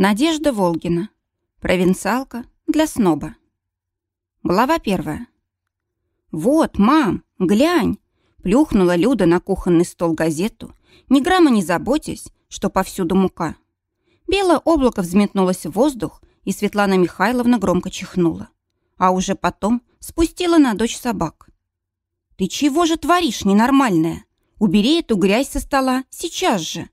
Надежда Волгина. Провинциалка для сноба. Глава первая. «Вот, мам, глянь!» Плюхнула Люда на кухонный стол газету, ни грамма не заботясь, что повсюду мука. Белое облако взметнулось в воздух, и Светлана Михайловна громко чихнула. А уже потом спустила на дочь собак. «Ты чего же творишь, ненормальная? Убери эту грязь со стола сейчас же!»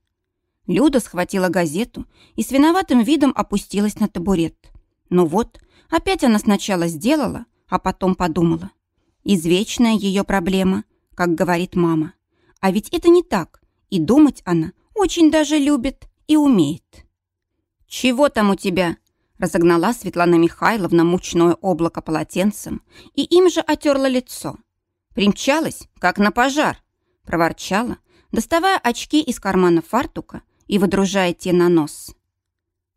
Люда схватила газету и с виноватым видом опустилась на табурет. Ну вот, опять она сначала сделала, а потом подумала. Извечная ее проблема, как говорит мама. А ведь это не так, и думать она очень даже любит и умеет. «Чего там у тебя?» разогнала Светлана Михайловна мучное облако полотенцем и им же отерла лицо. Примчалась, как на пожар, проворчала, доставая очки из кармана фартука и выдружаете на нос.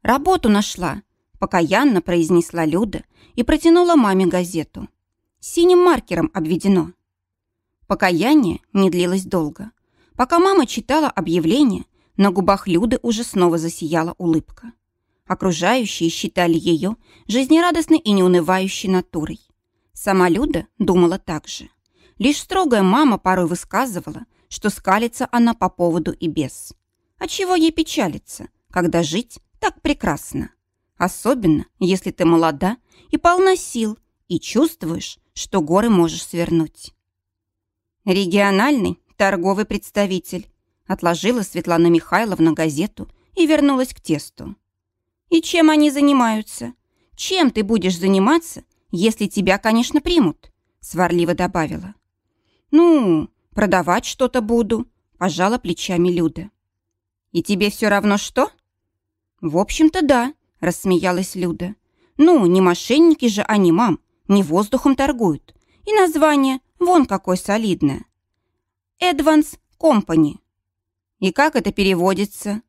«Работу нашла», – покаянно произнесла Люда и протянула маме газету. Синим маркером обведено. Покаяние не длилось долго. Пока мама читала объявление, на губах Люды уже снова засияла улыбка. Окружающие считали ее жизнерадостной и неунывающей натурой. Сама Люда думала так же. Лишь строгая мама порой высказывала, что скалится она по поводу и без. А чего ей печалиться, когда жить так прекрасно? Особенно, если ты молода и полна сил, и чувствуешь, что горы можешь свернуть. Региональный торговый представитель отложила Светлана Михайловна газету и вернулась к тесту. И чем они занимаются? Чем ты будешь заниматься, если тебя, конечно, примут? Сварливо добавила. Ну, продавать что-то буду, пожала плечами Люда. И тебе все равно что?» «В общем-то, да», – рассмеялась Люда. «Ну, не мошенники же они, мам, не воздухом торгуют. И название вон какое солидное. Advance Company». «И как это переводится?»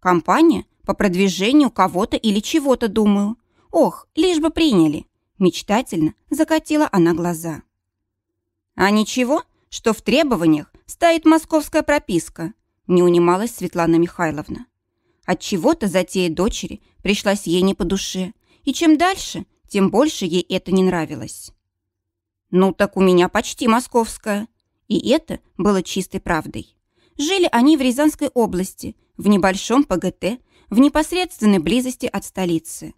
«Компания по продвижению кого-то или чего-то, думаю. Ох, лишь бы приняли». Мечтательно закатила она глаза. «А ничего, что в требованиях стоит московская прописка», не унималась Светлана Михайловна. От чего то затея дочери пришлась ей не по душе, и чем дальше, тем больше ей это не нравилось. «Ну так у меня почти московская». И это было чистой правдой. Жили они в Рязанской области, в небольшом ПГТ, в непосредственной близости от столицы.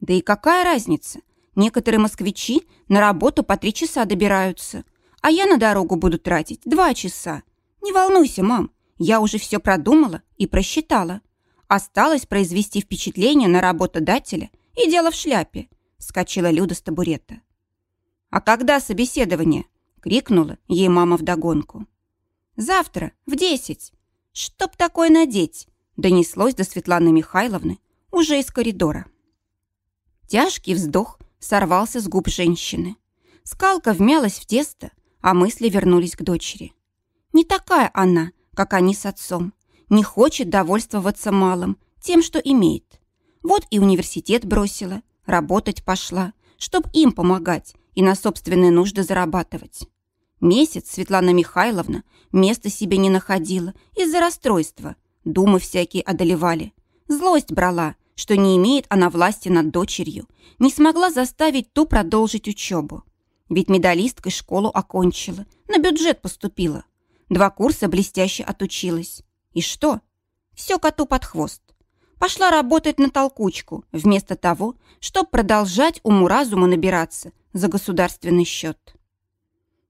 Да и какая разница? Некоторые москвичи на работу по три часа добираются, а я на дорогу буду тратить два часа. Не волнуйся, мам, я уже все продумала и просчитала. Осталось произвести впечатление на работодателя и дело в шляпе», — скачала Люда с табурета. «А когда собеседование?» — крикнула ей мама вдогонку. «Завтра, в десять. Чтоб такое надеть!» — донеслось до Светланы Михайловны уже из коридора. Тяжкий вздох сорвался с губ женщины. Скалка вмялась в тесто, а мысли вернулись к дочери. Не такая она, как они с отцом, не хочет довольствоваться малым, тем, что имеет. Вот и университет бросила, работать пошла, чтоб им помогать и на собственные нужды зарабатывать. Месяц Светлана Михайловна места себе не находила из-за расстройства. Думы всякие одолевали. Злость брала, что не имеет она власти над дочерью, не смогла заставить ту продолжить учебу. Ведь медалисткой школу окончила, на бюджет поступила. Два курса блестяще отучилась. И что? Все коту под хвост. Пошла работать на толкучку, вместо того, чтобы продолжать уму-разуму набираться за государственный счет.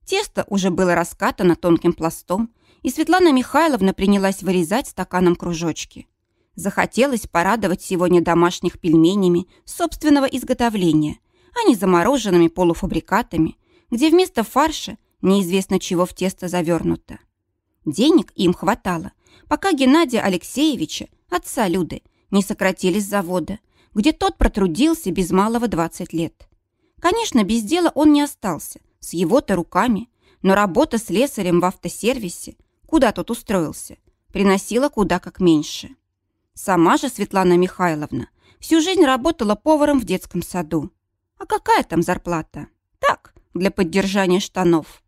Тесто уже было раскатано тонким пластом, и Светлана Михайловна принялась вырезать стаканом кружочки. Захотелось порадовать сегодня домашних пельменями собственного изготовления, а не замороженными полуфабрикатами, где вместо фарша неизвестно чего в тесто завернуто. Денег им хватало, пока Геннадия Алексеевича, отца Люды, не сократили с завода, где тот протрудился без малого 20 лет. Конечно, без дела он не остался, с его-то руками, но работа с лесарем в автосервисе, куда тот устроился, приносила куда как меньше. Сама же Светлана Михайловна всю жизнь работала поваром в детском саду. А какая там зарплата? Так, для поддержания штанов.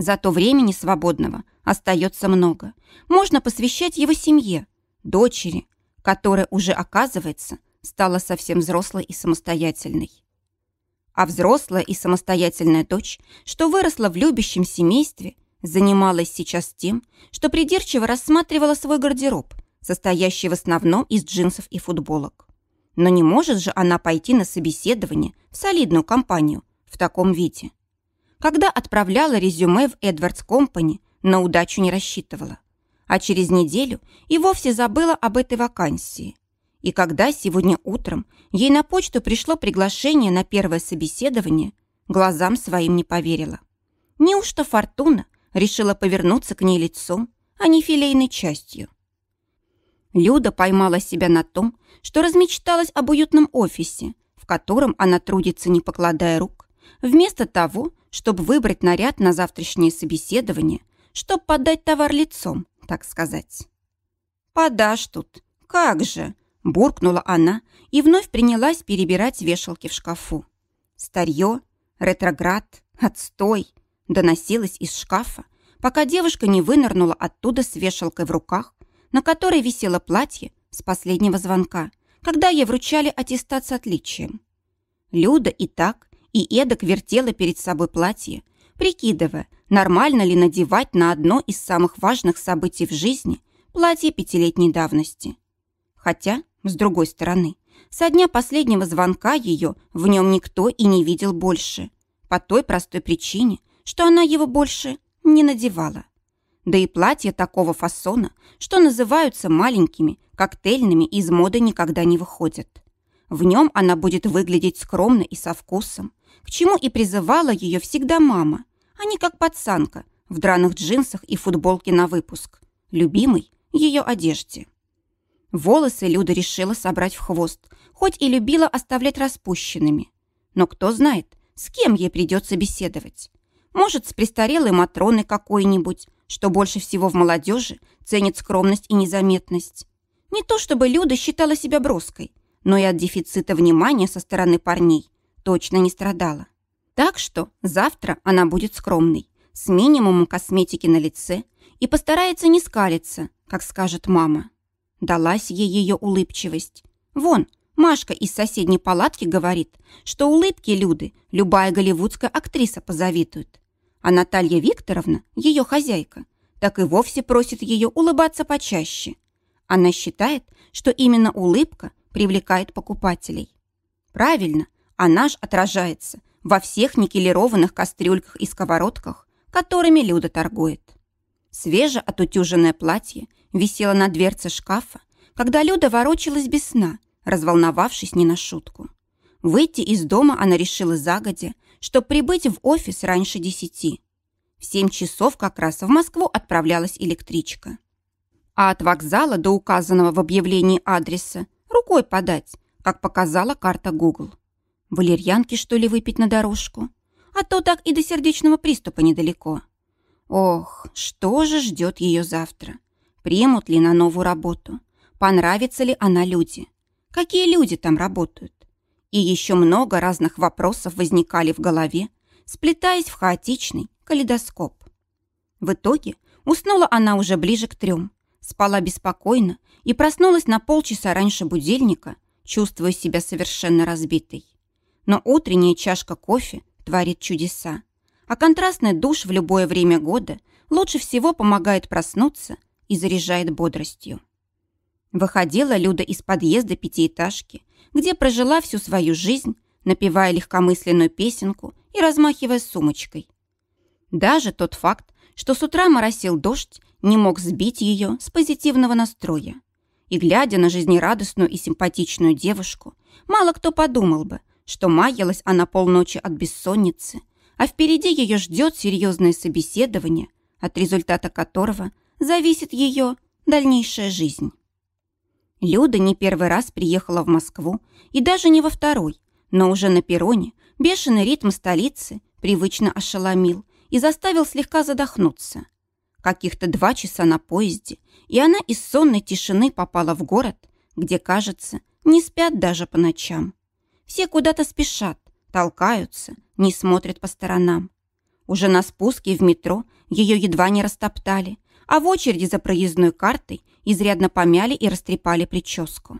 Зато времени свободного остается много. Можно посвящать его семье, дочери, которая уже, оказывается, стала совсем взрослой и самостоятельной. А взрослая и самостоятельная дочь, что выросла в любящем семействе, занималась сейчас тем, что придирчиво рассматривала свой гардероб, состоящий в основном из джинсов и футболок. Но не может же она пойти на собеседование в солидную компанию в таком виде. Когда отправляла резюме в Эдвардс Компани, на удачу не рассчитывала. А через неделю и вовсе забыла об этой вакансии. И когда сегодня утром ей на почту пришло приглашение на первое собеседование, глазам своим не поверила. Неужто Фортуна решила повернуться к ней лицом, а не филейной частью? Люда поймала себя на том, что размечталась об уютном офисе, в котором она трудится, не покладая рук, вместо того, чтобы выбрать наряд на завтрашнее собеседование, чтобы подать товар лицом, так сказать. «Подашь тут, как же!» – буркнула она и вновь принялась перебирать вешалки в шкафу. Старье, ретроград, отстой доносилось из шкафа, пока девушка не вынырнула оттуда с вешалкой в руках, на которой висело платье с последнего звонка, когда ей вручали аттестат с отличием. Люда и так и эдак вертела перед собой платье, прикидывая, нормально ли надевать на одно из самых важных событий в жизни платье пятилетней давности. Хотя, с другой стороны, со дня последнего звонка ее в нем никто и не видел больше, по той простой причине, что она его больше не надевала. Да и платья такого фасона, что называются маленькими, коктейльными, из моды никогда не выходят. В нем она будет выглядеть скромно и со вкусом, к чему и призывала ее всегда мама, а не как пацанка в драных джинсах и футболке на выпуск, любимой ее одежде. Волосы Люда решила собрать в хвост, хоть и любила оставлять распущенными. Но кто знает, с кем ей придется беседовать. Может, с престарелой Матроной какой-нибудь, что больше всего в молодежи ценит скромность и незаметность. Не то чтобы Люда считала себя броской, но и от дефицита внимания со стороны парней точно не страдала. Так что завтра она будет скромной, с минимумом косметики на лице и постарается не скалиться, как скажет мама. Далась ей ее улыбчивость. Вон, Машка из соседней палатки говорит, что улыбки Люды любая голливудская актриса позавидует. А Наталья Викторовна, ее хозяйка, так и вовсе просит ее улыбаться почаще. Она считает, что именно улыбка привлекает покупателей. Правильно – а наш отражается во всех никелированных кастрюльках и сковородках, которыми Люда торгует. Свеже отутюженное платье висело на дверце шкафа, когда Люда ворочалась без сна, разволновавшись не на шутку. Выйти из дома она решила загодя, чтобы прибыть в офис раньше десяти. В семь часов как раз в Москву отправлялась электричка. А от вокзала до указанного в объявлении адреса рукой подать, как показала карта Google. Валерьянки, что ли, выпить на дорожку? А то так и до сердечного приступа недалеко. Ох, что же ждет ее завтра? Примут ли на новую работу? Понравится ли она люди? Какие люди там работают? И еще много разных вопросов возникали в голове, сплетаясь в хаотичный калейдоскоп. В итоге уснула она уже ближе к трем, спала беспокойно и проснулась на полчаса раньше будильника, чувствуя себя совершенно разбитой но утренняя чашка кофе творит чудеса. А контрастный душ в любое время года лучше всего помогает проснуться и заряжает бодростью. Выходила Люда из подъезда пятиэтажки, где прожила всю свою жизнь, напевая легкомысленную песенку и размахивая сумочкой. Даже тот факт, что с утра моросил дождь, не мог сбить ее с позитивного настроя. И глядя на жизнерадостную и симпатичную девушку, мало кто подумал бы, что маялась она полночи от бессонницы, а впереди ее ждет серьезное собеседование, от результата которого зависит ее дальнейшая жизнь. Люда не первый раз приехала в Москву и даже не во второй, но уже на перроне бешеный ритм столицы привычно ошеломил и заставил слегка задохнуться. Каких-то два часа на поезде, и она из сонной тишины попала в город, где, кажется, не спят даже по ночам. Все куда-то спешат, толкаются, не смотрят по сторонам. Уже на спуске в метро ее едва не растоптали, а в очереди за проездной картой изрядно помяли и растрепали прическу.